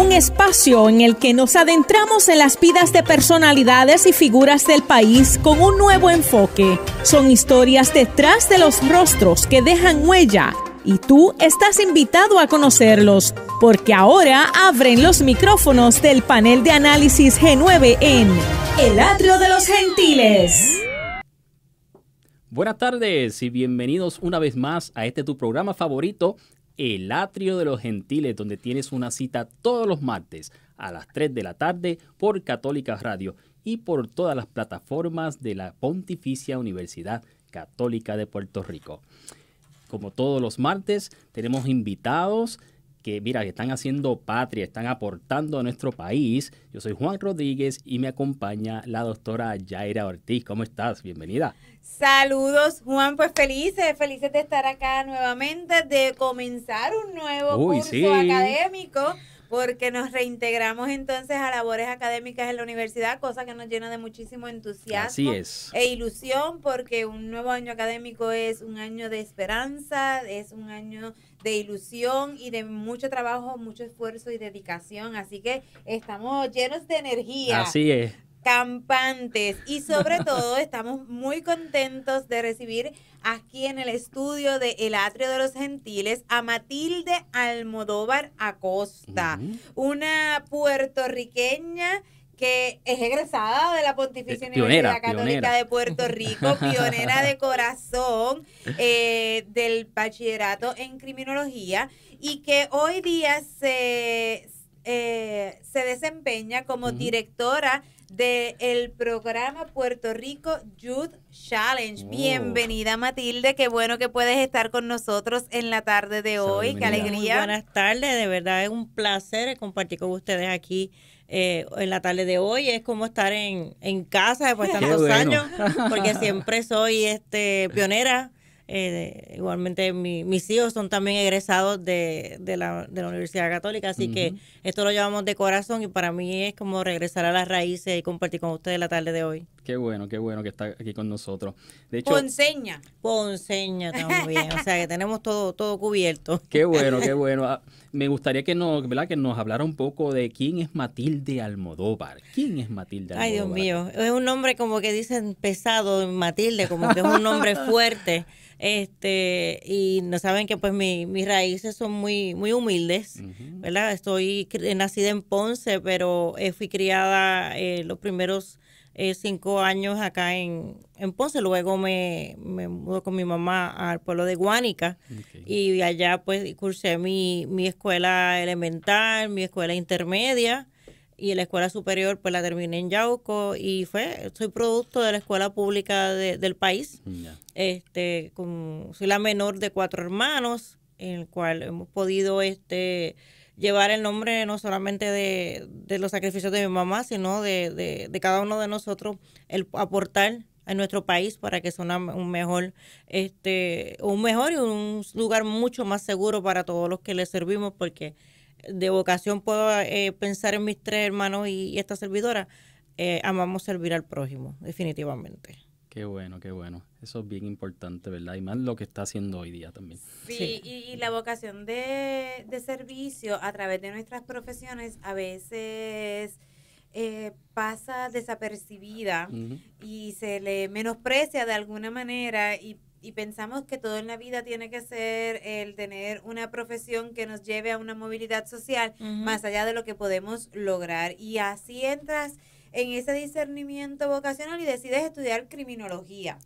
un espacio en el que nos adentramos en las vidas de personalidades y figuras del país con un nuevo enfoque. Son historias detrás de los rostros que dejan huella y tú estás invitado a conocerlos, porque ahora abren los micrófonos del panel de análisis G9 en El Atrio de los Gentiles. Buenas tardes y bienvenidos una vez más a este tu programa favorito, el atrio de los gentiles, donde tienes una cita todos los martes a las 3 de la tarde por Católicas Radio y por todas las plataformas de la Pontificia Universidad Católica de Puerto Rico. Como todos los martes, tenemos invitados que, mira, que están haciendo patria, están aportando a nuestro país. Yo soy Juan Rodríguez y me acompaña la doctora Yaira Ortiz. ¿Cómo estás? Bienvenida. Saludos, Juan. Pues felices, felices de estar acá nuevamente, de comenzar un nuevo curso académico porque nos reintegramos entonces a labores académicas en la universidad, cosa que nos llena de muchísimo entusiasmo e ilusión, porque un nuevo año académico es un año de esperanza, es un año de ilusión y de mucho trabajo, mucho esfuerzo y dedicación. Así que estamos llenos de energía. Así es campantes y sobre todo estamos muy contentos de recibir aquí en el estudio de El Atrio de los Gentiles a Matilde Almodóvar Acosta, una puertorriqueña que es egresada de la Pontificia eh, Católica de Puerto Rico, pionera de corazón eh, del bachillerato en criminología y que hoy día se, eh, se desempeña como directora del el programa Puerto Rico Youth Challenge. Bienvenida Matilde, qué bueno que puedes estar con nosotros en la tarde de hoy, qué alegría. buenas tardes, de verdad es un placer compartir con ustedes aquí. Eh, en la tarde de hoy es como estar en, casa después de tantos años, porque siempre soy este pionera eh, igualmente mi, mis hijos son también egresados de, de, la, de la Universidad Católica, así que esto lo llevamos de corazón y para mí es como regresar a las raíces y compartir con ustedes la tarde de hoy. Qué bueno, qué bueno que está aquí con nosotros. De hecho, Ponceña. Ponceña también. O sea que tenemos todo, todo cubierto. Qué bueno, qué bueno. Ah, me gustaría que nos, ¿verdad? que nos hablara un poco de quién es Matilde Almodóvar. ¿Quién es Matilde Almodóvar? Ay, Dios mío. Es un nombre como que dicen pesado, Matilde, como que es un nombre fuerte. Este, y no saben que pues mis raíces son muy, muy humildes, ¿verdad? Estoy nacida en Ponce, pero eh, fui criada eh, los primeros eh, cinco años acá en, Ponce. Luego me, me con mi mamá al pueblo de Guánica y allá pues cursé mi, mi escuela elemental, mi escuela intermedia y la escuela superior pues la terminé en Yauco y fue soy producto de la escuela pública del país este con, soy la menor de cuatro hermanos en el cual hemos podido este llevar el nombre no solamente de, los sacrificios de mi mamá, sino de, cada uno de nosotros, el aportar a nuestro país para que sea un mejor, este, un mejor y un lugar mucho más seguro para todos los que le servimos, porque de vocación puedo eh, pensar en mis tres hermanos y, esta servidora. Eh, amamos servir al prójimo, definitivamente. Qué bueno, qué bueno. Eso es bien importante, ¿verdad? Y más lo que está haciendo hoy día también. Sí, Y, la vocación de, servicio a través de nuestras profesiones a veces eh, pasa desapercibida y se le menosprecia de alguna manera y, y pensamos que todo en la vida tiene que ser el tener una profesión que nos lleve a una movilidad social más allá de lo que podemos lograr. Y así entras en ese discernimiento vocacional y decides estudiar criminología.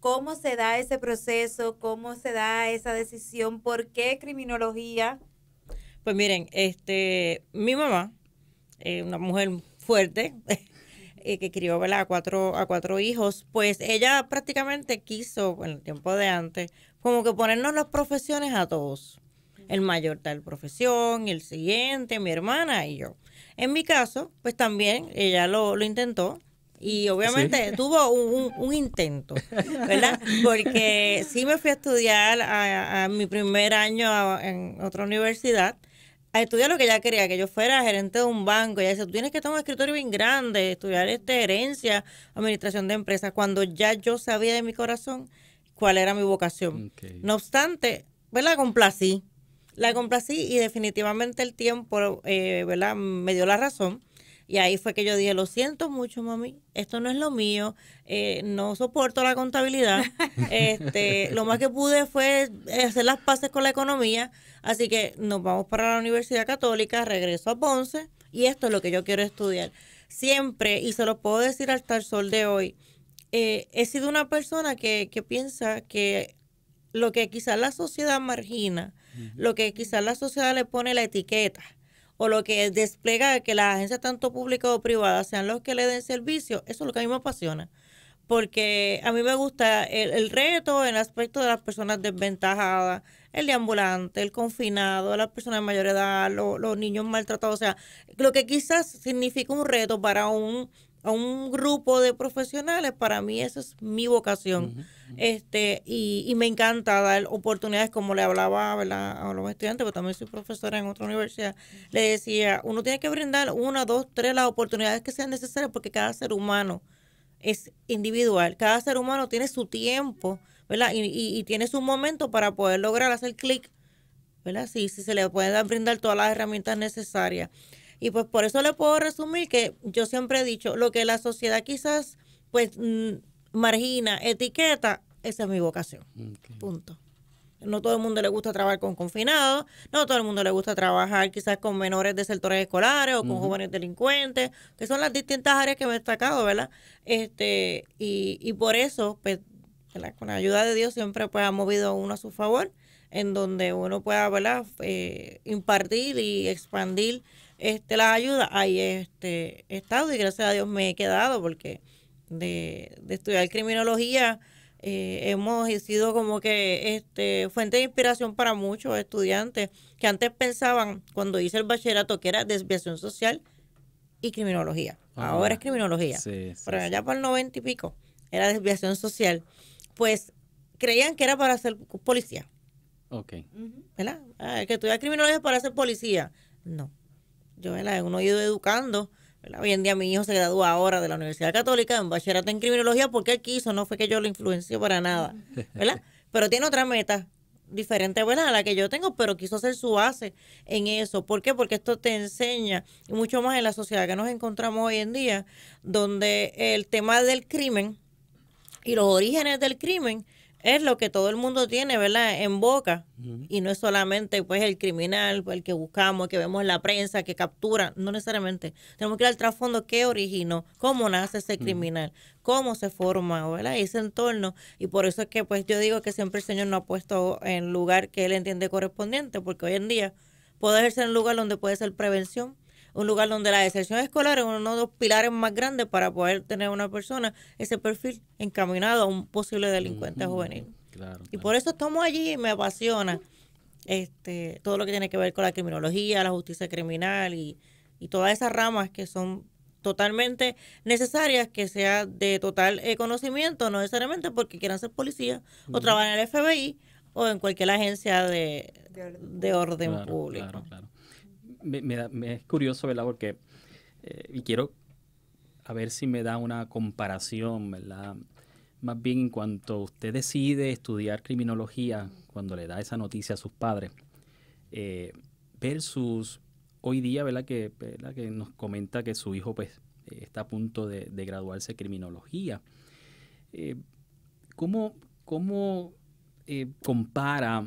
¿Cómo se da ese proceso? ¿Cómo se da esa decisión? ¿Por qué criminología? Pues miren, este, mi mamá, eh, una mujer fuerte, eh, que crió a cuatro, a cuatro hijos, pues ella prácticamente quiso, en el tiempo de antes, como que ponernos las profesiones a todos el mayor tal profesión, el siguiente, mi hermana y yo. En mi caso, pues también ella lo, intentó y obviamente tuvo un, intento, ¿verdad? Porque sí me fui a estudiar a, mi primer año en otra universidad a estudiar lo que ella quería, que yo fuera gerente de un banco. Ella decía, tú tienes que tener un escritorio bien grande, estudiar este, gerencia, administración de empresas, cuando ya yo sabía de mi corazón cuál era mi vocación. No obstante, ¿verdad? complací la complací y definitivamente el tiempo, eh, ¿verdad? Me dio la razón. Y ahí fue que yo dije, lo siento mucho, mami, esto no es lo mío, eh, no soporto la contabilidad. este, lo más que pude fue eh, hacer las paces con la economía, así que nos vamos para la Universidad Católica, regreso a Ponce y esto es lo que yo quiero estudiar. Siempre, y se lo puedo decir hasta el sol de hoy, eh, he sido una persona que, que piensa que lo que quizás la sociedad margina, lo que quizás la sociedad le pone la etiqueta o lo que despliega que las agencias tanto públicas o privadas sean los que le den servicio, eso es lo que a mí me apasiona. Porque a mí me gusta el, reto, el aspecto de las personas desventajadas, el deambulante, el confinado, las personas de mayor edad, los niños maltratados. O sea, lo que quizás significa un reto para un a un grupo de profesionales, para mí esa es mi vocación. este y, y, me encanta dar oportunidades, como le hablaba a los estudiantes, pero también soy profesora en otra universidad, le decía, uno tiene que brindar una, dos, tres las oportunidades que sean necesarias porque cada ser humano es individual, cada ser humano tiene su tiempo, ¿verdad? Y, y, tiene su momento para poder lograr hacer clic, ¿verdad? Si, si se le pueden brindar todas las herramientas necesarias. Y pues por eso le puedo resumir que yo siempre he dicho, lo que la sociedad quizás pues mm, margina, etiqueta, esa es mi vocación. Punto. No todo el mundo le gusta trabajar con confinados, no todo el mundo le gusta trabajar quizás con menores de sectores escolares o con jóvenes delincuentes, que son las distintas áreas que me he destacado, ¿verdad? Este, y, y por eso, pues, con la ayuda de Dios siempre pues ha movido a uno a su favor, en donde uno pueda, ¿verdad? Eh, impartir y expandir este, la ayuda ahí este, he estado y gracias a Dios me he quedado porque de, de estudiar criminología eh, hemos sido como que este, fuente de inspiración para muchos estudiantes que antes pensaban cuando hice el bachillerato que era desviación social y criminología. Ahora es criminología. pero allá por para el noventa y pico era desviación social. Pues creían que era para ser policía. Ok. ¿Verdad? Ah, que estudiar criminología es para ser policía. No yo ¿verdad? uno ha ido educando. ¿verdad? Hoy en día mi hijo se gradúa ahora de la Universidad Católica en bachillerato en criminología porque él quiso, no fue que yo lo influencié para nada, ¿verdad? Pero tiene otra meta diferente ¿verdad? a la que yo tengo, pero quiso hacer su base en eso. ¿Por qué? Porque esto te enseña, y mucho más en la sociedad que nos encontramos hoy en día, donde el tema del crimen y los orígenes del crimen es lo que todo el mundo tiene, ¿verdad? En boca. Y no es solamente pues el criminal, pues, el que buscamos, que vemos en la prensa, que captura, no necesariamente. Tenemos que ir al trasfondo, ¿qué originó? ¿Cómo nace ese criminal? ¿Cómo se forma, ¿verdad? Ese entorno. Y por eso es que pues yo digo que siempre el Señor no ha puesto en lugar que Él entiende correspondiente, porque hoy en día puede ser en lugar donde puede ser prevención, un lugar donde la deserción escolar es uno de los pilares más grandes para poder tener una persona ese perfil encaminado a un posible delincuente juvenil. Y por eso estamos allí y me apasiona este todo lo que tiene que ver con la criminología, la justicia criminal y, todas esas ramas que son totalmente necesarias, que sea de total conocimiento, no necesariamente porque quieran ser policía o trabajar en el FBI o en cualquier agencia de, orden, público me, es curioso, ¿verdad? Porque, eh, y quiero a ver si me da una comparación, ¿verdad? Más bien en cuanto usted decide estudiar criminología, cuando le da esa noticia a sus padres, eh, versus hoy día, ¿verdad? Que, ¿verdad? que nos comenta que su hijo pues, está a punto de, graduarse en criminología. Eh, ¿Cómo, compara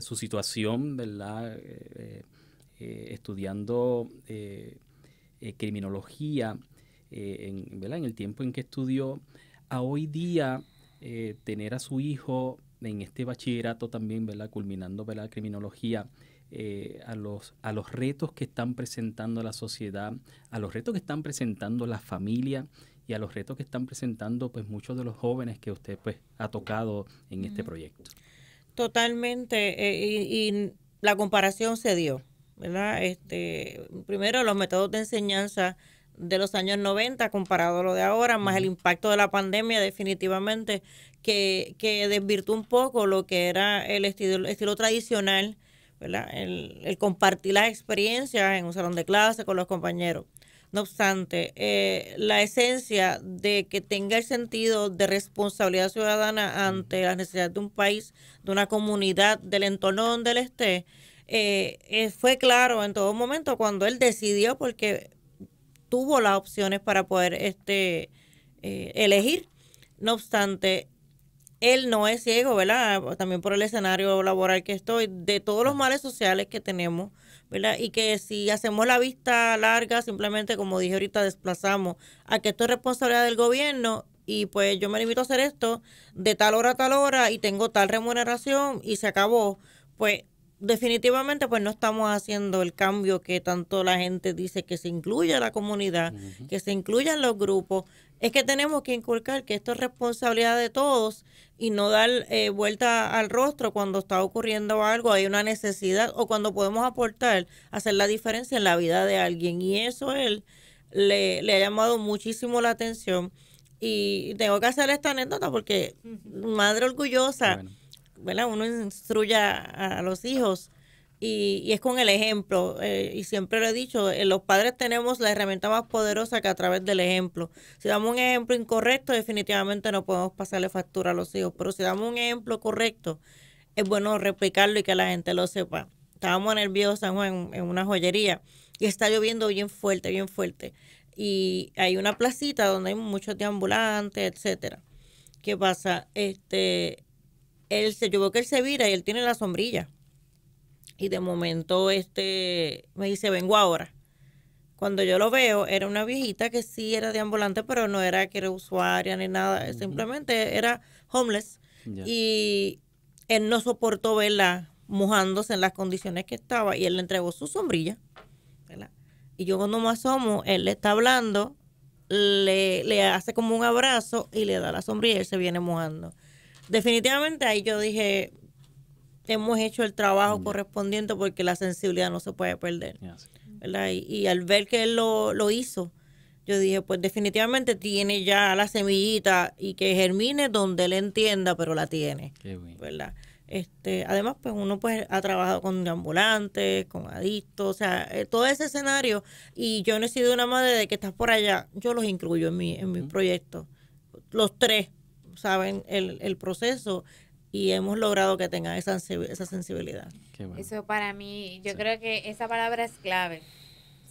su situación, ¿verdad? Eh, eh, eh, estudiando criminología en, en el tiempo en que estudió, a hoy día tener a su hijo en este bachillerato también, ¿verdad? culminando la criminología, a, los, a los retos que están presentando la sociedad, a los retos que están presentando la familia y a los retos que están presentando pues muchos de los jóvenes que usted pues ha tocado en este proyecto. Totalmente, eh, y, la comparación se dio, ¿verdad? Este, primero, los métodos de enseñanza de los años 90 comparado a lo de ahora, más el impacto de la pandemia definitivamente, que, que desvirtuó un poco lo que era el estilo, estilo tradicional, ¿verdad? El, el compartir las experiencias en un salón de clase con los compañeros. No obstante, eh, la esencia de que tenga el sentido de responsabilidad ciudadana mm. ante las necesidades de un país, de una comunidad, del entorno donde él esté, eh, eh, fue claro en todo momento cuando él decidió, porque tuvo las opciones para poder este, elegir. No obstante, él no es ciego, ¿verdad? También por el escenario laboral que estoy, de todos los mm. males sociales que tenemos y que si hacemos la vista larga, simplemente, como dije ahorita, desplazamos a que esto es responsabilidad del gobierno y pues yo me limito a hacer esto de tal hora a tal hora y tengo tal remuneración y se acabó, pues definitivamente pues no estamos haciendo el cambio que tanto la gente dice que se incluya la comunidad, que se incluyan los grupos, es que tenemos que inculcar que esto es responsabilidad de todos y no dar eh, vuelta al rostro cuando está ocurriendo algo, hay una necesidad o cuando podemos aportar, hacer la diferencia en la vida de alguien. Y eso él le, le ha llamado muchísimo la atención. Y tengo que hacer esta anécdota porque madre orgullosa, bueno. uno instruye a los hijos y, y, es con el ejemplo. Eh, y siempre lo he dicho, eh, los padres tenemos la herramienta más poderosa que a través del ejemplo. Si damos un ejemplo incorrecto, definitivamente no podemos pasarle factura a los hijos. Pero si damos un ejemplo correcto, es bueno replicarlo y que la gente lo sepa. Estábamos nerviosos en, una joyería, y está lloviendo bien fuerte, bien fuerte. Y hay una placita donde hay muchos deambulantes, etcétera. ¿Qué pasa? Este, él se, llevó que él se vira y él tiene la sombrilla y de momento este me dice, vengo ahora. Cuando yo lo veo, era una viejita que sí era de ambulante, pero no era que era usuaria ni nada, simplemente era homeless. Y él no soportó verla mojándose en las condiciones que estaba y él le entregó su sombrilla. Y yo cuando me asomo, él le está hablando, le, le hace como un abrazo y le da la sombrilla y él se viene mojando. Definitivamente ahí yo dije, hemos hecho el trabajo correspondiente porque la sensibilidad no se puede perder. Y, al ver que él lo, hizo, yo dije, pues definitivamente tiene ya la semillita y que germine donde él entienda, pero la tiene. ¿verdad? Este, además, pues uno pues ha trabajado con ambulantes, con adictos, o sea, eh, todo ese escenario. Y yo no he sido una madre de que estás por allá. Yo los incluyo en mi, en mi proyecto. Los tres saben el, el proceso y hemos logrado que tengan esa, esa sensibilidad. Eso para mí, yo creo que esa palabra es clave,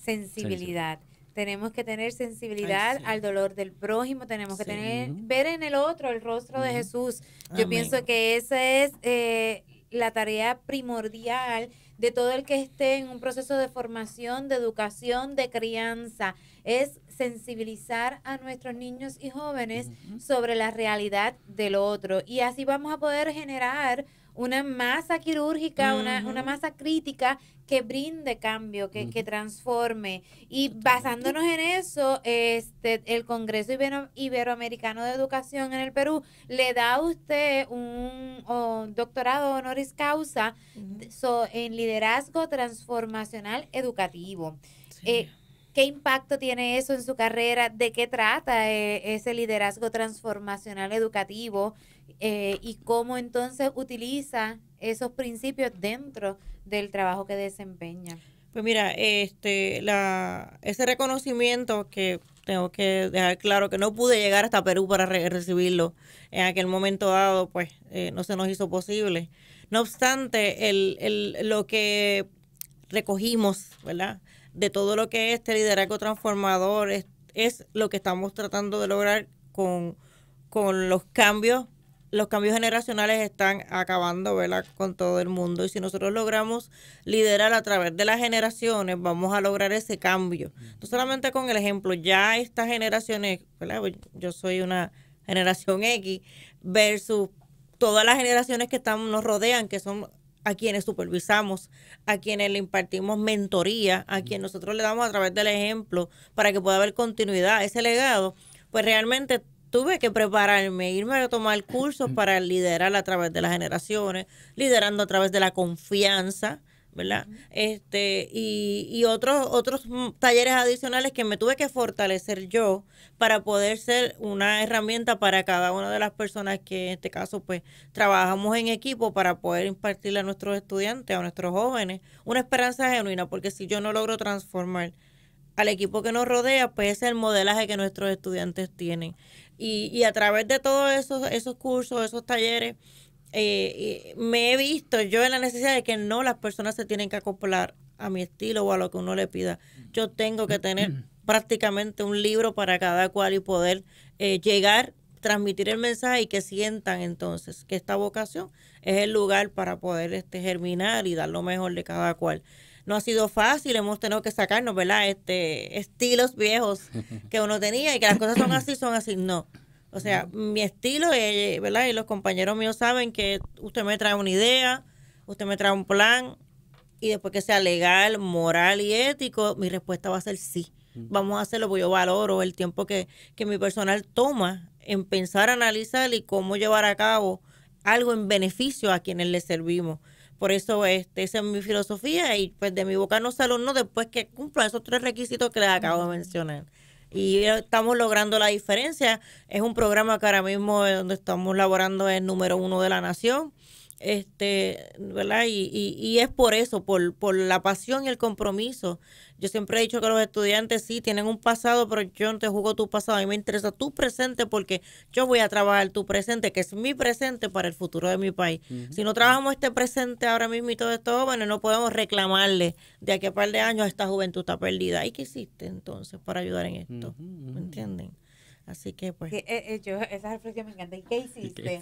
sensibilidad. Tenemos que tener sensibilidad al dolor del prójimo, tenemos que tener ver en el otro el rostro de Jesús. Yo pienso que esa es eh, la tarea primordial de todo el que esté en un proceso de formación, de educación, de crianza, es sensibilizar a nuestros niños y jóvenes sobre la realidad del otro. Y así vamos a poder generar una masa quirúrgica, una, una, masa crítica que brinde cambio, que, que transforme. Y basándonos en eso, este, el Congreso Iberoamericano de Educación en el Perú le da a usted un doctorado honoris causa en liderazgo transformacional educativo. Eh, ¿Qué impacto tiene eso en su carrera? ¿De qué trata eh, ese liderazgo transformacional educativo? Eh, ¿Y cómo entonces utiliza esos principios dentro del trabajo que desempeña? Pues mira, este, ese reconocimiento que tengo que dejar claro que no pude llegar hasta Perú para recibirlo en aquel momento dado, pues eh, no se nos hizo posible. No obstante, el, el, lo que recogimos, ¿verdad? de todo lo que este liderazgo transformador es, lo que estamos tratando de lograr con, con los cambios. Los cambios generacionales están acabando, Con todo el mundo. Y si nosotros logramos liderar a través de las generaciones, vamos a lograr ese cambio. No solamente con el ejemplo, ya estas generaciones, pues Yo soy una generación X versus todas las generaciones que están, nos rodean, que son a quienes supervisamos, a quienes le impartimos mentoría, a quienes nosotros le damos a través del ejemplo para que pueda haber continuidad ese legado, pues realmente tuve que prepararme, irme a tomar cursos para liderar a través de las generaciones, liderando a través de la confianza, ¿verdad? Este, y, y, otros, otros talleres adicionales que me tuve que fortalecer yo para poder ser una herramienta para cada una de las personas que en este caso pues trabajamos en equipo para poder impartirle a nuestros estudiantes, a nuestros jóvenes, una esperanza genuina, porque si yo no logro transformar al equipo que nos rodea, pues es el modelaje que nuestros estudiantes tienen. Y, y a través de todos esos, esos cursos, esos talleres, eh, me he visto yo en la necesidad de que no las personas se tienen que acoplar a mi estilo o a lo que uno le pida. Yo tengo que tener prácticamente un libro para cada cual y poder eh, llegar, transmitir el mensaje y que sientan entonces que esta vocación es el lugar para poder este, germinar y dar lo mejor de cada cual. No ha sido fácil, hemos tenido que sacarnos, ¿verdad? Este, estilos viejos que uno tenía y que las cosas son así, son así. No, o sea, mi estilo, es, eh, ¿verdad? Y los compañeros míos saben que usted me trae una idea, usted me trae un plan, y después que sea legal, moral y ético, mi respuesta va a ser sí. Vamos a hacerlo porque yo valoro el tiempo que, que mi personal toma en pensar, analizar y cómo llevar a cabo algo en beneficio a quienes le servimos. Por eso este, esa es mi filosofía y pues de mi boca no sale no después que cumpla esos tres requisitos que les acabo de mencionar y estamos logrando la diferencia. Es un programa que ahora mismo eh, donde estamos laborando es número uno de la nación. Este, ¿verdad? Y, y, es por eso, por, por la pasión y el compromiso yo siempre he dicho que los estudiantes sí tienen un pasado, pero yo no te juzgo tu pasado. A mí me interesa tu presente porque yo voy a trabajar tu presente, que es mi presente para el futuro de mi país. Si no trabajamos este presente ahora mismo y todo esto, bueno, no podemos reclamarle de a qué par de años esta juventud está perdida. ¿Y qué hiciste entonces para ayudar en esto? ¿Me entienden? Así que pues. Eh, eh, yo, esa reflexión me encanta. ¿Y qué hiciste?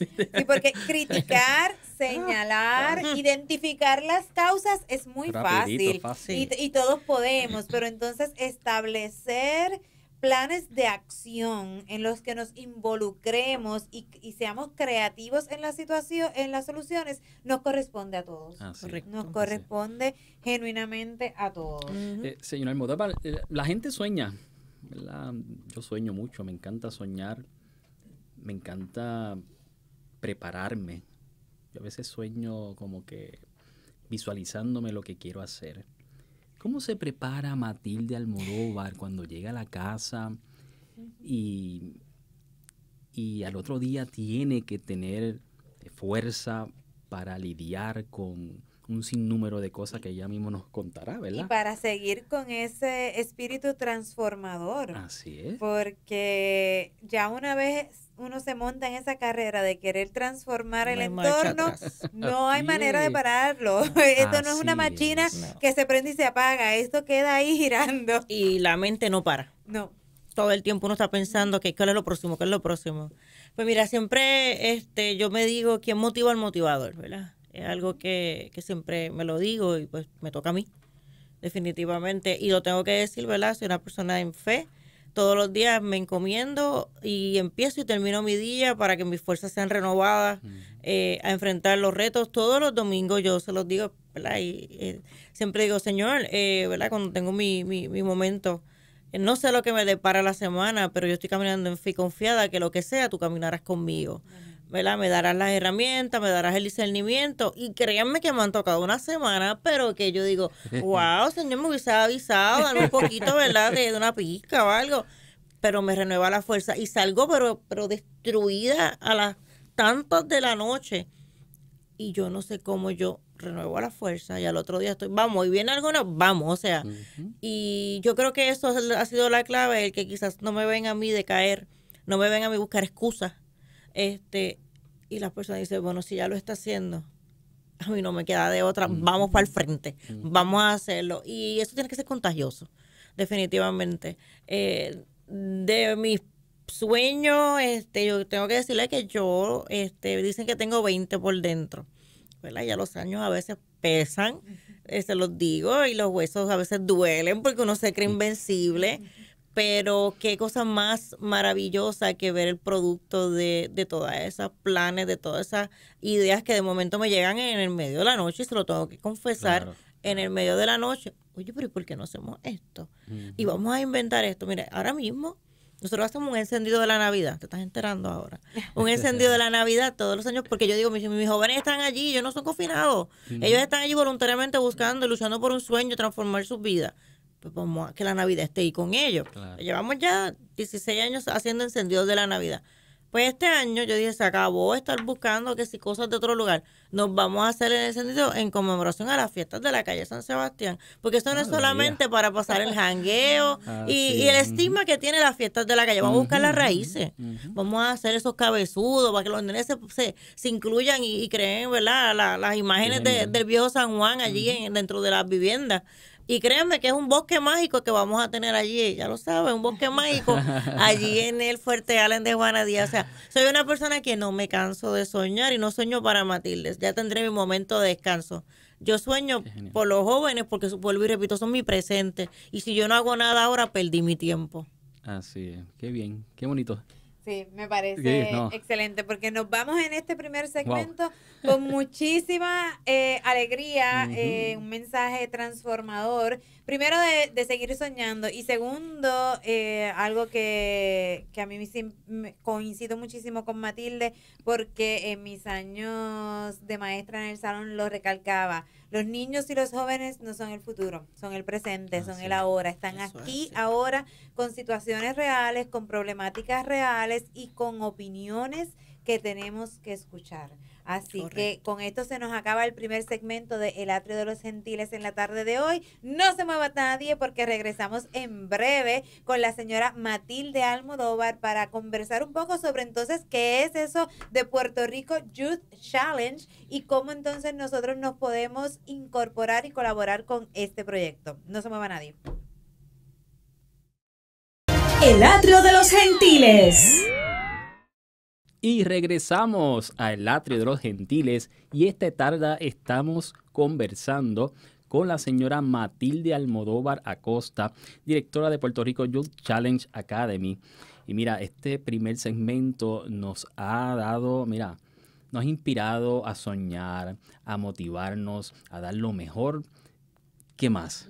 porque criticar, señalar, identificar las causas es muy fácil. Y, todos podemos, pero entonces establecer planes de acción en los que nos involucremos y, seamos creativos en la situación, en las soluciones, nos corresponde a todos. Ah, nos corresponde genuinamente a todos. Eh, señora señor la gente sueña yo sueño mucho, me encanta soñar, me encanta prepararme. Yo a veces sueño como que visualizándome lo que quiero hacer. ¿Cómo se prepara Matilde Almodóvar cuando llega a la casa y al otro día tiene que tener fuerza para lidiar con un sinnúmero de cosas que ella mismo nos contará, ¿verdad? Y para seguir con ese espíritu transformador. Así es. Porque ya una vez uno se monta en esa carrera de querer transformar el entorno, no hay manera de pararlo. Esto no es una máquina que se prende y se apaga, esto queda ahí girando. Y la mente no para. No. Todo el tiempo uno está pensando que qué es lo próximo, qué es lo próximo. Pues mira, siempre este, yo me digo quién motiva al motivador, ¿verdad? es algo que, siempre me lo digo y pues me toca a mí, definitivamente. Y lo tengo que decir, ¿verdad? Soy una persona en fe. Todos los días me encomiendo y empiezo y termino mi día para que mis fuerzas sean renovadas eh, a enfrentar los retos. Todos los domingos yo se los digo, ¿verdad? Y eh, siempre digo, Señor, eh, ¿verdad? Cuando tengo mi, mi, mi momento, no sé lo que me depara la semana, pero yo estoy caminando en fe confiada que lo que sea, tú caminarás conmigo. ¿verdad? Me darás las herramientas, me darás el discernimiento. Y créanme que me han tocado una semana, pero que yo digo, wow, señor, me hubiese avisado, un poquito, ¿verdad? De, una pizca o algo. Pero me renueva la fuerza y salgo, pero, pero destruida a las tantas de la noche. Y yo no sé cómo yo renuevo la fuerza y al otro día estoy, vamos, y viene alguna, vamos, o sea. Y yo creo que eso ha sido la clave, el que quizás no me ven a mí de caer, no me ven a mí buscar excusas este, y la persona dice, bueno, si ya lo está haciendo, a mí no me queda de otra, vamos para el frente, vamos a hacerlo. Y eso tiene que ser contagioso, definitivamente. Eh, de mis sueños, este, yo tengo que decirle que yo, este, dicen que tengo 20 por dentro, Ya los años a veces pesan, eh, se los digo, y los huesos a veces duelen porque uno se cree invencible pero qué cosa más maravillosa que ver el producto de, de todas esas planes, de todas esas ideas que de momento me llegan en el medio de la noche, y se lo tengo que confesar, en el medio de la noche. Oye, pero ¿y por qué no hacemos esto? Y vamos a inventar esto. Mira, ahora mismo nosotros hacemos un encendido de la Navidad, te estás enterando ahora. Un encendido de la Navidad todos los años, porque yo digo, mis, jóvenes están allí, yo no son confinados. Ellos están allí voluntariamente buscando, luchando por un sueño, transformar sus vidas que la Navidad esté ahí con ellos. Llevamos ya 16 años haciendo encendidos de la Navidad. Pues este año yo dije, se acabó estar buscando que si cosas de otro lugar, nos vamos a hacer el encendido en conmemoración a las fiestas de la calle San Sebastián. Porque eso no es solamente para pasar el jangueo ah, y, el estigma que tiene las fiestas de la calle. Vamos a buscar las raíces. Vamos a hacer esos cabezudos para que los nenes se, incluyan y, creen, ¿verdad? las imágenes del viejo San Juan allí dentro de las viviendas. Y créanme que es un bosque mágico que vamos a tener allí, ya lo saben, un bosque mágico allí en el Fuerte Allen de Díaz. O sea, soy una persona que no me canso de soñar y no sueño para Matildes. Ya tendré mi momento de descanso. Yo sueño por los jóvenes porque, vuelvo y repito, son mi presente. Y si yo no hago nada ahora, perdí mi tiempo. Así es. Qué bien, qué bonito. Sí, me parece excelente, porque nos vamos en este primer segmento con muchísima eh, alegría, eh, un mensaje transformador, primero de, de seguir soñando y segundo, eh, algo que, que, a mí me coincido muchísimo con Matilde, porque en mis años de maestra en el salón lo recalcaba los niños y los jóvenes no son el futuro, son el presente, ah, son el ahora. Están aquí ahora con situaciones reales, con problemáticas reales y con opiniones que tenemos que escuchar. Así que con esto se nos acaba el primer segmento de El Atrio de los Gentiles en la tarde de hoy. No se mueva nadie porque regresamos en breve con la señora Matilde Almodóvar para conversar un poco sobre entonces qué es eso de Puerto Rico Youth Challenge y cómo entonces nosotros nos podemos incorporar y colaborar con este proyecto. No se mueva nadie. El Atrio de los Gentiles. Y regresamos al atrio de los gentiles y esta tarde estamos conversando con la señora Matilde Almodóvar Acosta, directora de Puerto Rico Youth Challenge Academy. Y mira, este primer segmento nos ha dado, mira, nos ha inspirado a soñar, a motivarnos, a dar lo mejor. ¿Qué más?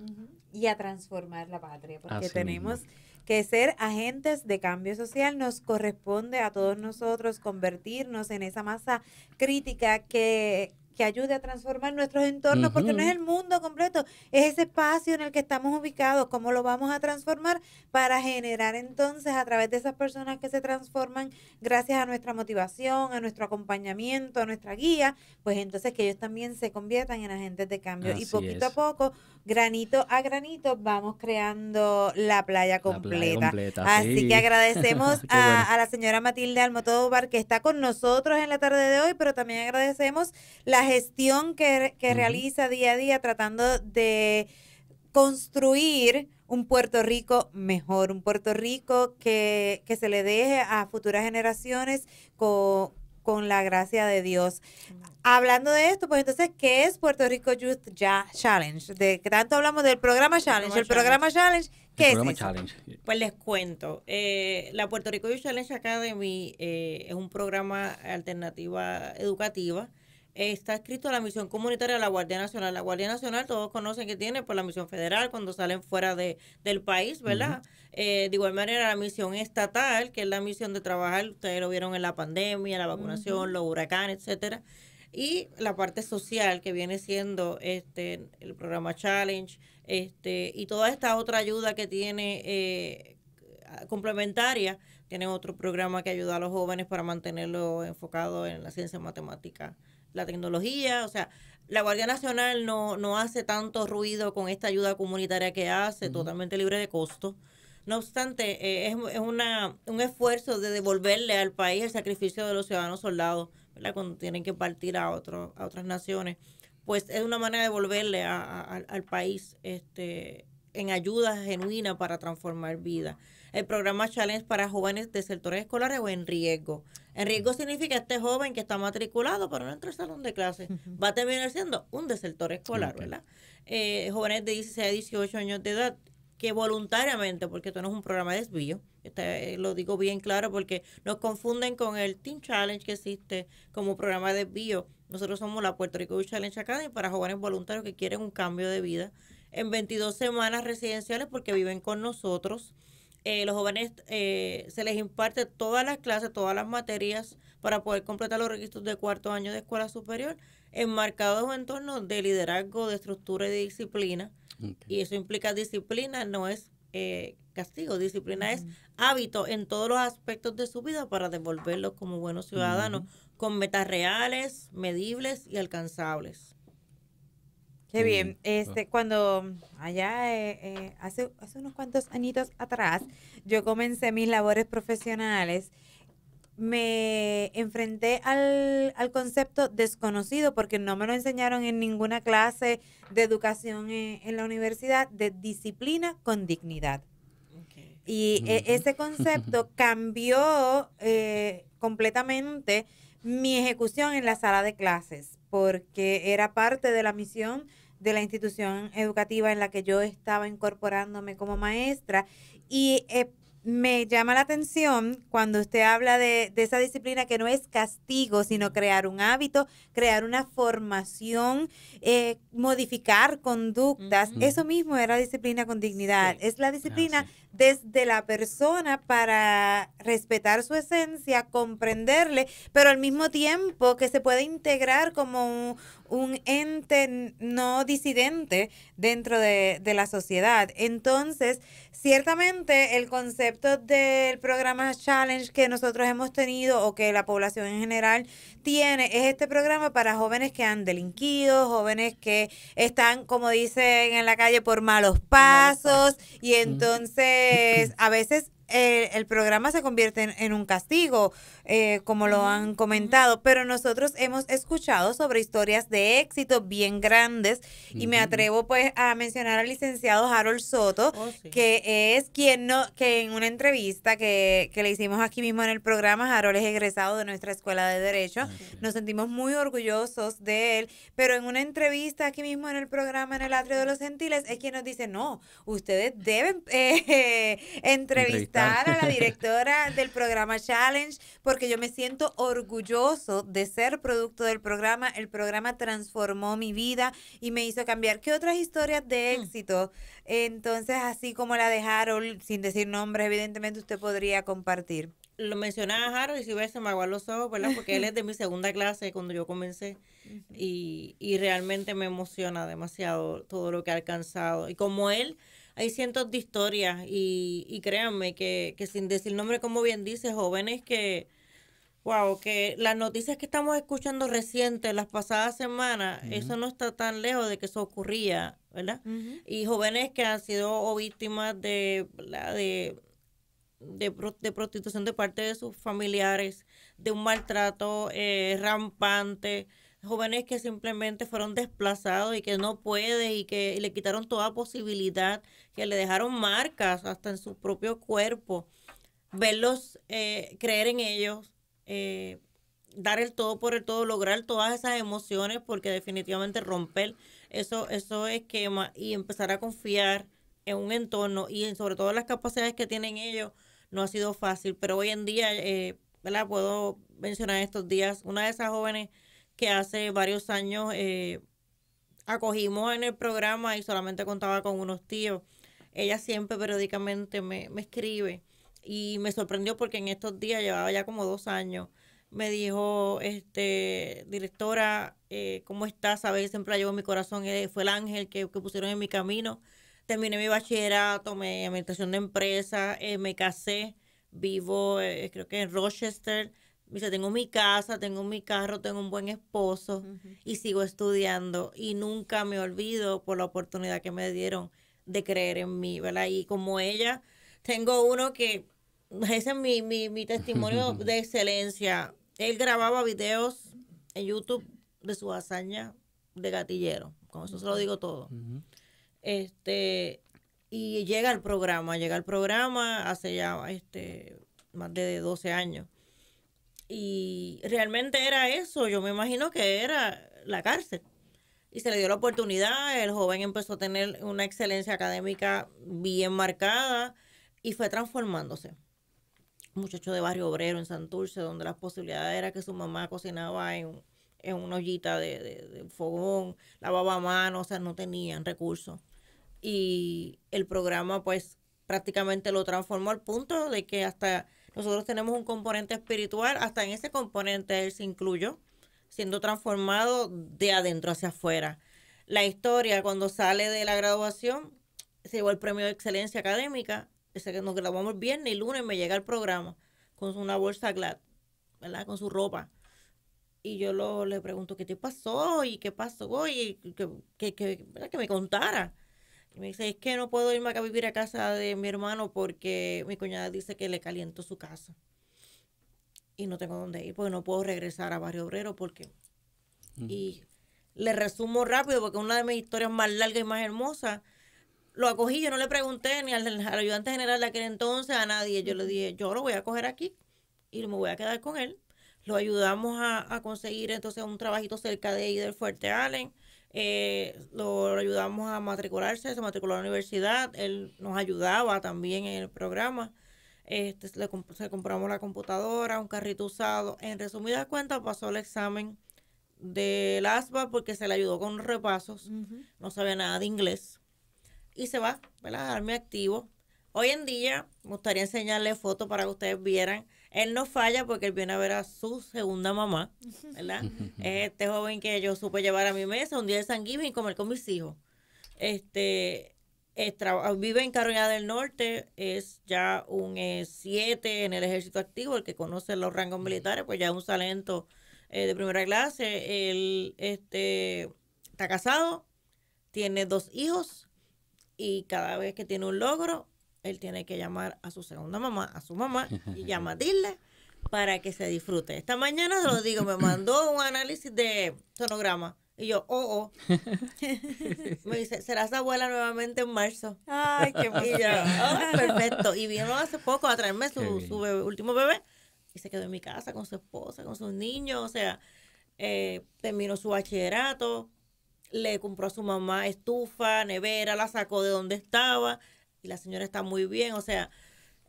Y a transformar la patria, porque tenemos que ser agentes de cambio social nos corresponde a todos nosotros convertirnos en esa masa crítica que que ayude a transformar nuestros entornos, porque no es el mundo completo, es ese espacio en el que estamos ubicados, cómo lo vamos a transformar para generar entonces a través de esas personas que se transforman gracias a nuestra motivación, a nuestro acompañamiento, a nuestra guía, pues entonces que ellos también se conviertan en agentes de cambio. y poquito a poco, granito a granito, vamos creando la playa completa. Así que agradecemos a, la señora Matilde Almodóvar que está con nosotros en la tarde de hoy, pero también agradecemos la gestión que, realiza día a día tratando de construir un Puerto Rico mejor, un Puerto Rico que, se le deje a futuras generaciones con, la gracia de Dios. Hablando de esto, pues entonces, ¿qué es Puerto Rico Youth Challenge? De tanto hablamos del programa Challenge. El programa Challenge, ¿qué es? Pues les cuento. Eh, la Puerto Rico Youth Challenge Academy eh, es un programa alternativa educativa está escrito la misión comunitaria de la Guardia Nacional. La Guardia Nacional todos conocen que tiene por pues, la misión federal cuando salen fuera del país, ¿verdad? Eh, de igual manera la misión estatal, que es la misión de trabajar, ustedes lo vieron en la pandemia, la vacunación, los huracanes, etcétera. Y la parte social que viene siendo este el programa Challenge, este y toda esta otra ayuda que tiene eh, complementaria, tienen otro programa que ayuda a los jóvenes para mantenerlo enfocado en la ciencia matemática la tecnología, o sea, la Guardia Nacional no, no hace tanto ruido con esta ayuda comunitaria que hace, totalmente libre de costo. No obstante, eh, es, una, un esfuerzo de devolverle al país el sacrificio de los ciudadanos soldados, cuando tienen que partir a, otro, a otras naciones. Pues es una manera de devolverle a, al país este, en ayuda genuina para transformar vidas el programa Challenge para jóvenes desertores escolares o en riesgo. En riesgo significa este joven que está matriculado para no entra al salón de clases. Va a terminar siendo un desertor escolar, ¿verdad? Eh, jóvenes de 16 a 18 años de edad que voluntariamente, porque esto no es un programa de desvío, este, eh, lo digo bien claro porque nos confunden con el Team Challenge que existe como programa de desvío. Nosotros somos la Puerto Rico Challenge Academy para jóvenes voluntarios que quieren un cambio de vida en 22 semanas residenciales porque viven con nosotros eh, los jóvenes eh, se les imparte todas las clases, todas las materias para poder completar los registros de cuarto año de escuela superior, enmarcados en un entorno de liderazgo, de estructura y de disciplina. Y eso implica disciplina, no es eh, castigo, disciplina es hábito en todos los aspectos de su vida para devolverlos como buenos ciudadanos, con metas reales, medibles y alcanzables. Qué bien. Este, cuando mm, allá eh, eh, hace, hace unos cuantos añitos atrás, yo comencé mis labores profesionales, me enfrenté al, concepto desconocido porque no me lo enseñaron en ninguna clase de educación eh, en, la universidad de disciplina con dignidad. Y e, ese concepto cambió completamente mi ejecución en la sala de clases, porque era parte de la misión de la institución educativa en la que yo estaba incorporándome como maestra y eh, me llama la atención cuando usted habla de, de, esa disciplina que no es castigo, sino crear un hábito, crear una formación, eh, modificar conductas. Eso mismo era disciplina con dignidad. Es la ah, disciplina desde la persona para respetar su esencia, comprenderle, pero al mismo tiempo que se puede integrar como un, un ente no disidente dentro de, de la sociedad. Entonces, ciertamente el concepto del programa Challenge que nosotros hemos tenido o que la población en general tiene es este programa para jóvenes que han delinquido, jóvenes que están, como dicen en la calle, por malos pasos y entonces mm. a veces el, el, programa se convierte en, un castigo, eh, como lo han comentado, pero nosotros hemos escuchado sobre historias de éxito bien grandes y me atrevo pues a mencionar al licenciado Harold Soto, oh, que es quien no, que en una entrevista que, que, le hicimos aquí mismo en el programa, Harold es egresado de nuestra Escuela de Derecho, ah, nos sentimos muy orgullosos de él, pero en una entrevista aquí mismo en el programa, en el Atrio de los Gentiles, es quien nos dice, no, ustedes deben eh, entrevistar a la directora del programa Challenge porque yo me siento orgulloso de ser producto del programa. El programa transformó mi vida y me hizo cambiar. ¿Qué otras historias de hmm. éxito? Entonces, así como la de Harold, sin decir nombres, evidentemente usted podría compartir. Lo mencionaba Harold y si ves me aguan los ojos, ¿verdad? Porque él es de mi segunda clase cuando yo comencé y, y realmente me emociona demasiado todo lo que ha alcanzado. Y como él hay cientos de historias y, créanme que, sin decir nombre, como bien dice, jóvenes que, wow, que las noticias que estamos escuchando recientes, las pasadas semanas, eso no está tan lejos de que eso ocurría, ¿verdad? Y jóvenes que han sido víctimas de, de, de, de, prostitución de parte de sus familiares, de un maltrato eh, rampante jóvenes que simplemente fueron desplazados y que no puede y que le quitaron toda posibilidad, que le dejaron marcas hasta en su propio cuerpo. Verlos, eh, creer en ellos, eh, dar el todo por el todo, lograr todas esas emociones, porque definitivamente romper eso, esos esquemas y empezar a confiar en un entorno y en, sobre todo las capacidades que tienen ellos, no ha sido fácil. Pero hoy en día, eh, ¿verdad? Puedo mencionar estos días, una de esas jóvenes que hace varios años eh, acogimos en el programa y solamente contaba con unos tíos. Ella siempre periódicamente me, escribe y me sorprendió porque en estos días llevaba ya como dos años me dijo, este, directora, eh, ¿cómo estás? Sabes, siempre la llevo en mi corazón, eh, fue el ángel que, pusieron en mi camino. Terminé mi bachillerato, tomé administración de empresa, me casé, vivo, creo que en Rochester, dice, tengo mi casa, tengo mi carro, tengo un buen esposo y sigo estudiando y nunca me olvido por la oportunidad que me dieron de creer en mí, ¿verdad? Y como ella, tengo uno que, ese es mi, mi, testimonio de excelencia. Él grababa videos en YouTube de su hazaña de gatillero, con eso se lo digo todo. Este, y llega al programa, llega al programa hace ya este, más de 12 años y realmente era eso, yo me imagino que era la cárcel. Y se le dio la oportunidad, el joven empezó a tener una excelencia académica bien marcada y fue transformándose. muchacho de barrio obrero en Santurce, donde las posibilidades era que su mamá cocinaba en, en una ollita de, de fogón, lavaba a mano, o sea, no tenían recursos. Y el programa pues prácticamente lo transformó al punto de que hasta nosotros tenemos un componente espiritual, hasta en ese componente Él se incluyó, siendo transformado de adentro hacia afuera. La historia, cuando sale de la graduación, se llevó el premio de excelencia académica, que nos graduamos viernes y lunes me llega el programa con una bolsa Glad, ¿verdad? Con su ropa. Y yo lo, le pregunto, ¿qué te pasó? ¿Y qué pasó? Y que, que me contara. Y me dice, es que no puedo irme a vivir a casa de mi hermano porque mi cuñada dice que le caliento su casa. Y no tengo dónde ir porque no puedo regresar a Barrio Obrero porque... Y le resumo rápido porque una de mis historias más largas y más hermosas. Lo acogí, yo no le pregunté ni al, ayudante general de aquel entonces, a nadie. Yo le dije, yo lo voy a coger aquí y me voy a quedar con él. Lo ayudamos a, a conseguir entonces un trabajito cerca de ahí del Fuerte Allen eh, lo, ayudamos a matricularse, se matriculó a la universidad, él nos ayudaba también en el programa, este, le compramos la computadora, un carrito usado. En resumidas cuentas pasó el examen del aspa porque se le ayudó con repasos, no sabía nada de inglés y se va a darme activo. Hoy en día me gustaría enseñarle fotos para que ustedes vieran él no falla porque él viene a ver a su segunda mamá, ¿verdad? Eh, este joven que yo supe llevar a mi mesa un día de San y comer con mis hijos. Este, vive en Carolina del Norte, es ya un 7 eh, en el ejército activo, el que conoce los rangos militares, pues ya es un talento eh, de primera clase. Él este, está casado, tiene dos hijos y cada vez que tiene un logro, él tiene que llamar a su segunda mamá, a su mamá, y llamarle para que se disfrute. Esta mañana se lo digo, me mandó un análisis de sonograma. Y yo, oh, oh. me dice, serás abuela nuevamente en marzo. Ay, qué y oh, perfecto. Y vino hace poco a traerme su, su último bebé y se quedó en mi casa con su esposa, con sus niños. O sea, eh, terminó su bachillerato, le compró a su mamá estufa, nevera, la sacó de donde estaba la señora está muy bien, o sea,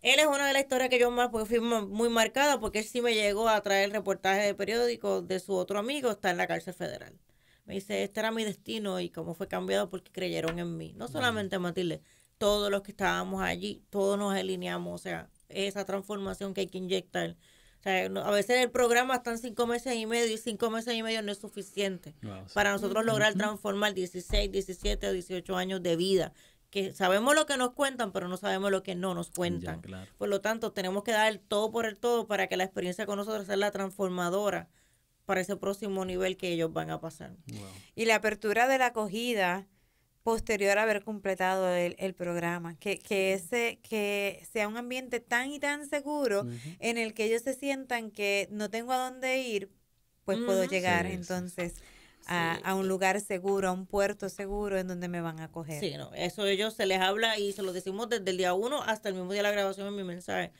él es una de las historias que yo más pues, fui muy marcada porque él sí me llegó a traer el reportaje de periódico de su otro amigo, está en la cárcel federal. Me dice, este era mi destino y cómo fue cambiado porque creyeron en mí. No solamente Matilde, todos los que estábamos allí, todos nos alineamos, o sea, esa transformación que hay que inyectar. O sea, a veces el programa están cinco meses y medio y cinco meses y medio no es suficiente para nosotros lograr transformar 16, 17 o 18 años de vida que sabemos lo que nos cuentan, pero no sabemos lo que no nos cuentan. Por lo tanto, tenemos que dar el todo por el todo para que la experiencia con nosotros sea la transformadora para ese próximo nivel que ellos van a pasar. Y la apertura de la acogida posterior a haber completado el, programa, que, que, ese, que sea un ambiente tan y tan seguro en el que ellos se sientan que no tengo a dónde ir, pues puedo llegar. Entonces a, a, un lugar seguro, a un puerto seguro en donde me van a coger. Sí, no, eso ellos se les habla y se lo decimos desde el día uno hasta el mismo día de la grabación en mi mensaje.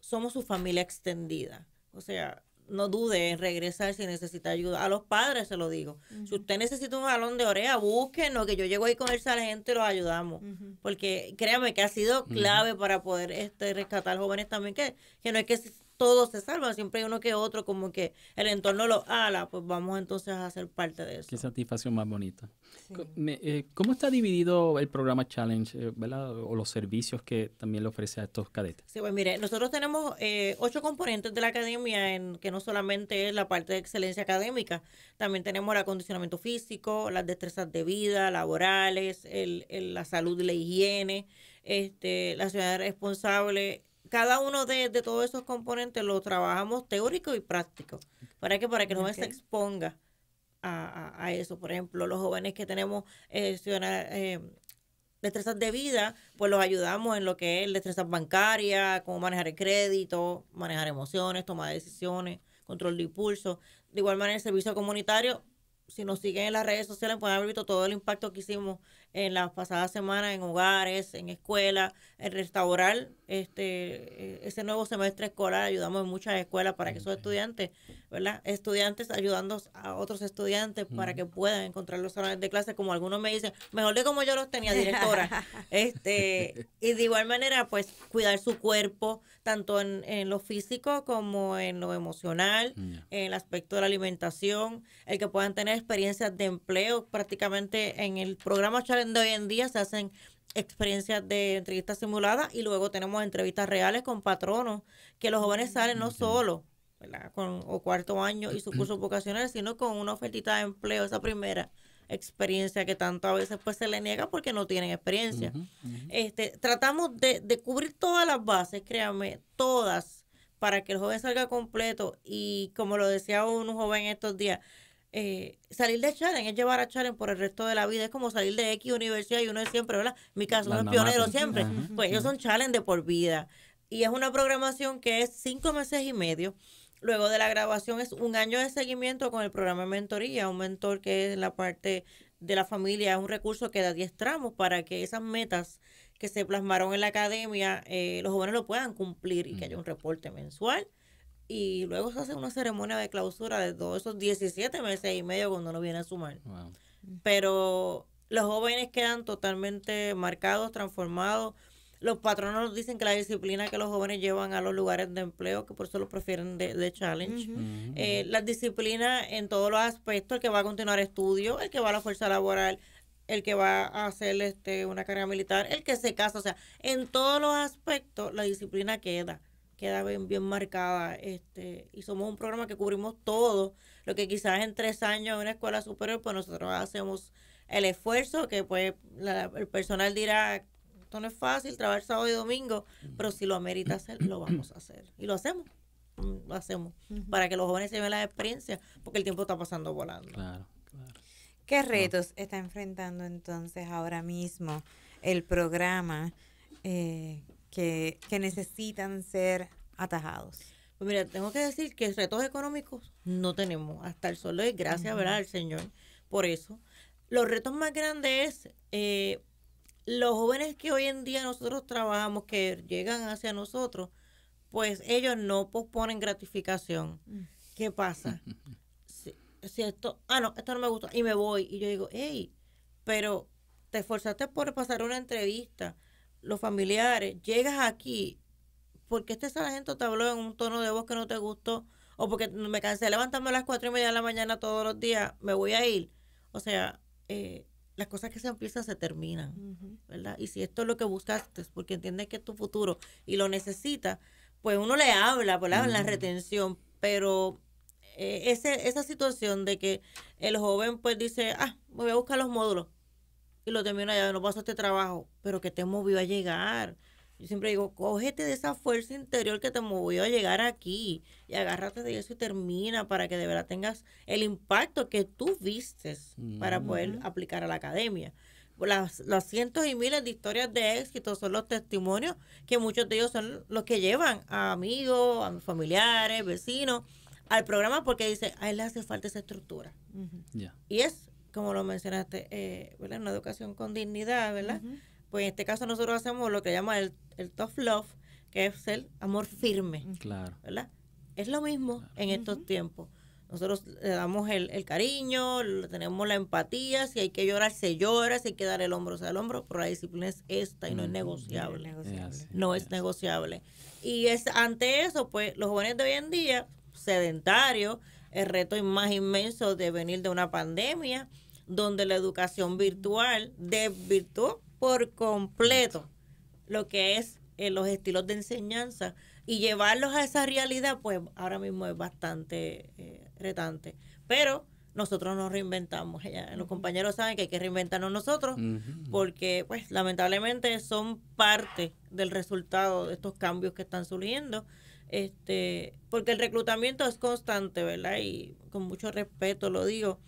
Somos su familia extendida. O sea, no dude en regresar si necesita ayuda. A los padres se lo digo. Si usted necesita un balón de oreja, búsquenlo, que yo llego ahí con el gente y los ayudamos. Porque créame que ha sido clave para poder este, rescatar jóvenes también, que, que no hay que todos se salvan, siempre hay uno que otro, como que el entorno lo ala, pues vamos entonces a ser parte de eso. Qué satisfacción más bonita. Eh, ¿Cómo está dividido el programa Challenge, eh, O los servicios que también le ofrece a estos cadetes. Sí, pues mire, nosotros tenemos eh, ocho componentes de la academia, en que no solamente es la parte de excelencia académica, también tenemos el acondicionamiento físico, las destrezas de vida, laborales, el, la salud y la higiene, este, la ciudad responsable cada uno de, todos esos componentes lo trabajamos teórico y práctico, para que, para que no se exponga a, eso. Por ejemplo, los jóvenes que tenemos eh, eh, destrezas de vida, pues los ayudamos en lo que es destrezas bancarias, cómo manejar el crédito, manejar emociones, tomar decisiones, control de impulso. De igual manera, el servicio comunitario, si nos siguen en las redes sociales, pueden haber visto todo el impacto que hicimos en las pasadas semanas en hogares, en escuelas, en restaurar este eh, ese nuevo semestre escolar. Ayudamos en muchas escuelas para que esos estudiantes, ¿verdad? Estudiantes ayudando a otros estudiantes para que puedan encontrar los salones de clase, como algunos me dicen, mejor de como yo los tenía, directora. este Y de igual manera, pues cuidar su cuerpo, tanto en, lo físico como en lo emocional, mm, en el aspecto de la alimentación, el que puedan tener experiencias de empleo prácticamente en el programa Challenge hoy en día, se hacen experiencias de entrevistas simuladas y luego tenemos entrevistas reales con patronos, que los jóvenes salen no solo con o cuarto año y su curso vocacional, sino con una ofertita de empleo, esa primera experiencia que tanto a veces pues se le niega porque no tienen experiencia. Este, tratamos de, de cubrir todas las bases, créanme, todas, para que el joven salga completo y como lo decía un joven estos días, eh, salir de Challenge es llevar a Challenge por el resto de la vida. Es como salir de X universidad y uno es siempre, ¿verdad? mi caso, uno es pionero siempre. Pues ellos son Challenge de por vida. Y es una programación que es cinco meses y medio. Luego de la grabación es un año de seguimiento con el programa de mentoría, un mentor que es la parte de la familia, es un recurso que da diez tramos para que esas metas que se plasmaron en la academia, eh, los jóvenes lo puedan cumplir y que mm. haya un reporte mensual y luego se hace una ceremonia de clausura de todos esos 17 meses y medio cuando lo viene a sumar. Pero los jóvenes quedan totalmente marcados, transformados. Los patronos nos dicen que la disciplina que los jóvenes llevan a los lugares de empleo, que por eso los prefieren de, de challenge. Mm-hmm. Eh, la disciplina en todos los aspectos, el que va a continuar estudio el que va a la fuerza laboral, el que va a hacer este, una carrera militar, el que se casa, o sea, en todos los aspectos la disciplina queda queda bien, bien marcada. Este, y somos un programa que cubrimos todo, lo que quizás en tres años en una escuela superior, pues nosotros hacemos el esfuerzo que pues el personal dirá, esto no es fácil, trabajar sábado y domingo, pero si lo amerita hacer, lo vamos a hacer. Y lo hacemos, mm, lo hacemos, para que los jóvenes se vean las experiencias, porque el tiempo está pasando volando. Claro, claro. ¿Qué retos está enfrentando entonces ahora mismo el programa? Eh, que, necesitan ser atajados? Pues mira, tengo que decir que retos económicos no tenemos hasta el sol de gracias, ¿verdad? Al Señor por eso. Los retos más grandes es eh, los jóvenes que hoy en día nosotros trabajamos, que llegan hacia nosotros, pues ellos no posponen gratificación. Mm. ¿Qué pasa? si esto, ah, no, esto no me gusta y me voy. Y yo digo, hey, pero te esforzaste por pasar una entrevista los familiares, llegas aquí porque este gente te habló en un tono de voz que no te gustó o porque me cansé de a las cuatro y media de la mañana todos los días, me voy a ir. O sea, eh, las cosas que se empiezan se terminan, ¿verdad? Y si esto es lo que buscaste, porque entiendes que es tu futuro y lo necesitas, pues uno le habla, ¿verdad? En la retención, pero eh, ese, esa situación de que el joven pues dice, ah, voy a buscar los módulos, y lo termina allá, no pasa este trabajo, pero que te movió a llegar. Yo siempre digo, cógete de esa fuerza interior que te movió a llegar aquí y agárrate de eso y termina para que de verdad tengas el impacto que tú vistes para mm. poder aplicar a la academia. Las, los cientos y miles de historias de éxito son los testimonios que muchos de ellos son los que llevan a amigos, a familiares, vecinos al programa porque dice, a él le hace falta esa estructura. Y es como lo mencionaste, eh, ¿verdad? Una educación con dignidad, ¿verdad? Pues en este caso nosotros hacemos lo que llama el, el tough love, que es el amor firme. Claro. ¿Verdad? Es lo mismo en estos tiempos. Nosotros le damos el, el, cariño, tenemos la empatía, si hay que llorar, se llora, si hay que dar el hombro, se da el hombro, pero la disciplina es esta y no es negociable. no es negociable. Y es ante eso, pues los jóvenes de hoy en día, sedentarios, el reto es más inmenso de venir de una pandemia, donde la educación virtual desvirtuó por completo lo que es eh, los estilos de enseñanza y llevarlos a esa realidad, pues ahora mismo es bastante eh, retante. Pero nosotros nos reinventamos. Los compañeros saben que hay que reinventarnos nosotros porque, pues, lamentablemente son parte del resultado de estos cambios que están surgiendo. Este, porque el reclutamiento es constante, ¿verdad? Y con mucho respeto lo digo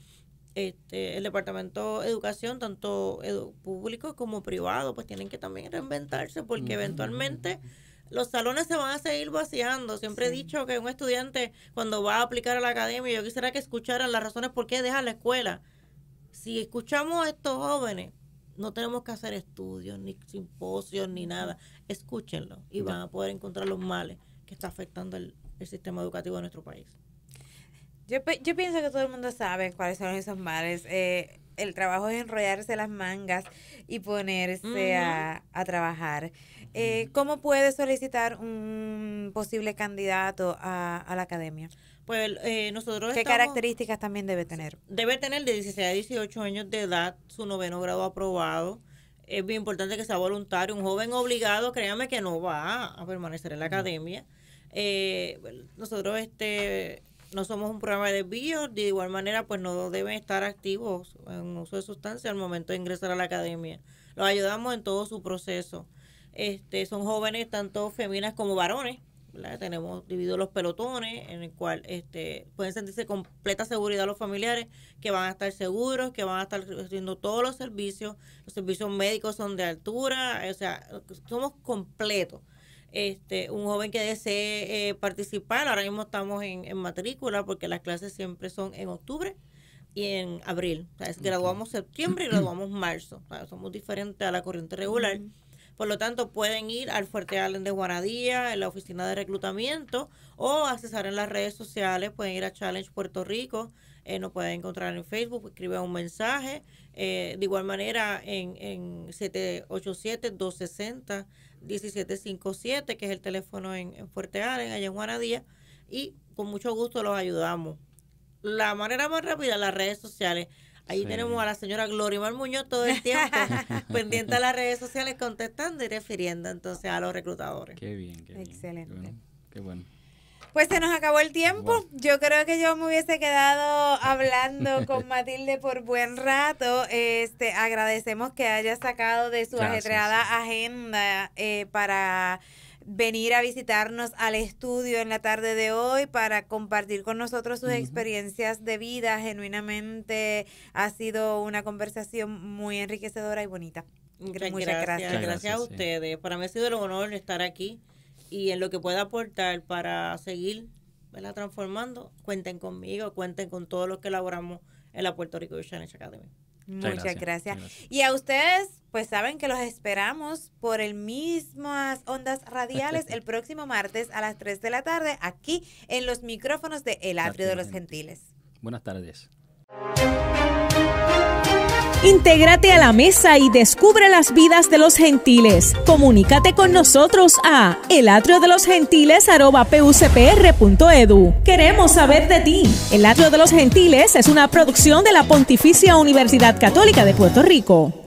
este, el departamento de educación, tanto público como privado, pues tienen que también reinventarse porque eventualmente los salones se van a seguir vaciando. Siempre he dicho que un estudiante cuando va a aplicar a la academia, yo quisiera que escucharan las razones por qué deja la escuela. Si escuchamos a estos jóvenes, no tenemos que hacer estudios, ni simposios, ni nada. Escúchenlo y van a poder encontrar los males que está afectando el, el sistema educativo de nuestro país. Yo, yo pienso que todo el mundo sabe cuáles son esos males. Eh, el trabajo es enrollarse las mangas y ponerse a, trabajar. Eh, mm. ¿Cómo puede solicitar un posible candidato a, a la academia? Pues eh, nosotros... ¿Qué características también debe tener? Debe tener de 16 a 18 años de edad, su noveno grado aprobado. Es bien importante que sea voluntario. Un joven obligado, créame que no va a permanecer en la academia. Eh, nosotros este no somos un programa de desvío, de igual manera pues no deben estar activos en uso de sustancia al momento de ingresar a la academia. Los ayudamos en todo su proceso. Este, son jóvenes tanto feminas como varones. Tenemos divididos los pelotones en el cual este, pueden sentirse completa seguridad los familiares que van a estar seguros, que van a estar haciendo todos los servicios. Los servicios médicos son de altura, o sea, somos completos este, un joven que desee eh, participar, ahora mismo estamos en, matrícula porque las clases siempre son en octubre y en abril. graduamos septiembre y graduamos marzo. somos diferentes a la corriente regular. Por lo tanto, pueden ir al Fuerte Allen de Guaradía, en la oficina de reclutamiento, o accesar en las redes sociales. Pueden ir a Challenge Puerto Rico, eh, nos pueden encontrar en Facebook, escribe un mensaje. Eh, de igual manera, en, en 787-260. 1757, que es el teléfono en, en Fuerte Allen, allá en Guanadilla y con mucho gusto los ayudamos. La manera más rápida, las redes sociales. Ahí tenemos a la señora Gloria Muñoz todo el tiempo, pendiente a las redes sociales, contestando y refiriendo entonces a los reclutadores. Qué bien, qué bien. Excelente. Qué bueno. Pues se nos acabó el tiempo. Yo creo que yo me hubiese quedado hablando con Matilde por buen rato. Este, agradecemos que haya sacado de su ajetreada agenda eh, para venir a visitarnos al estudio en la tarde de hoy para compartir con nosotros sus experiencias de vida. Genuinamente ha sido una conversación muy enriquecedora y bonita. Muchas, gracias. gracias. a ustedes. Para mí ha sido un honor estar aquí y en lo que pueda aportar para seguir transformando, cuenten conmigo, cuenten con todo lo que elaboramos en la Puerto Rico Youth Academy. Muchas gracias. Y a ustedes, pues saben que los esperamos por el mismas ondas radiales el próximo martes a las 3 de la tarde aquí en los micrófonos de El Atrio de los Gentiles. Buenas tardes. Intégrate a la mesa y descubre las vidas de los gentiles. Comunícate con nosotros a elatriodelosgentiles.pucpr.edu. Queremos saber de ti. El Atrio de los Gentiles es una producción de la Pontificia Universidad Católica de Puerto Rico.